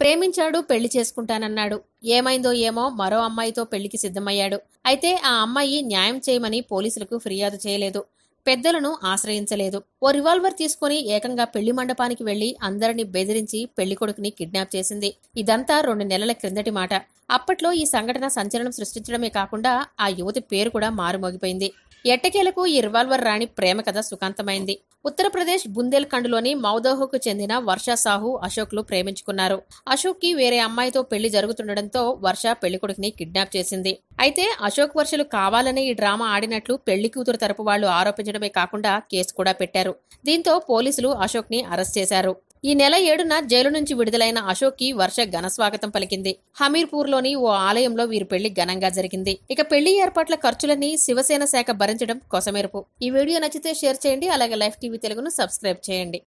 ప్రేమించాడు పెళ్లి చేసుకుంటానన్నాడు ఏమైందో ఏమో మరో అమ్మాయితో పెళ్లికి సిద్ధమయ్యాడు అయితే ఆ అమ్మాయి న్యాయం చేయమని పోలీసులకు ఫిర్యాదు చేయలేదు పెద్దలను ఆశ్రయించలేదు ఓ రివాల్వర్ తీసుకుని ఏకంగా పెళ్లి మండపానికి వెళ్లి అందరినీ బెదిరించి కొడుకుని కిడ్నాప్ చేసింది ఇదంతా రెండు నెలల క్రిందటి మాట అప్పట్లో ఈ సంఘటన సంచలనం సృష్టించడమే కాకుండా ఆ యువతి పేరు కూడా మారుమోగిపోయింది ఎట్టకేలకు ఈ రివాల్వర్ రాణి ప్రేమ కథ సుఖాంతమైంది ఉత్తరప్రదేశ్ బుందేల్ఖండ్లోని మౌదోహకు చెందిన వర్ష సాహు అశోక్లు ప్రేమించుకున్నారు అశోక్కి వేరే అమ్మాయితో పెళ్లి జరుగుతుండటంతో వర్ష పెళ్లికొడుకుని కిడ్నాప్ చేసింది అయితే అశోక్ వర్షలు కావాలని ఈ డ్రామా ఆడినట్లు పెళ్లి కూతురు తరపు వాళ్లు ఆరోపించడమే కాకుండా కేసు కూడా పెట్టారు దీంతో పోలీసులు అశోక్ని అరెస్ట్ చేశారు ఈ నెల ఏడున జైలు నుంచి విడుదలైన అశోక్కి వర్ష ఘన స్వాగతం పలికింది హమీర్పూర్లోని ఓ ఆలయంలో వీరి పెళ్లి ఘనంగా జరిగింది ఇక పెళ్లి ఏర్పాట్ల ఖర్చులన్నీ శివసేన శాఖ భరించడం కొసమెరుపు ఈ వీడియో నచ్చితే షేర్ చేయండి అలాగే లైఫ్ టీవీ తెలుగును సబ్స్క్రైబ్ చేయండి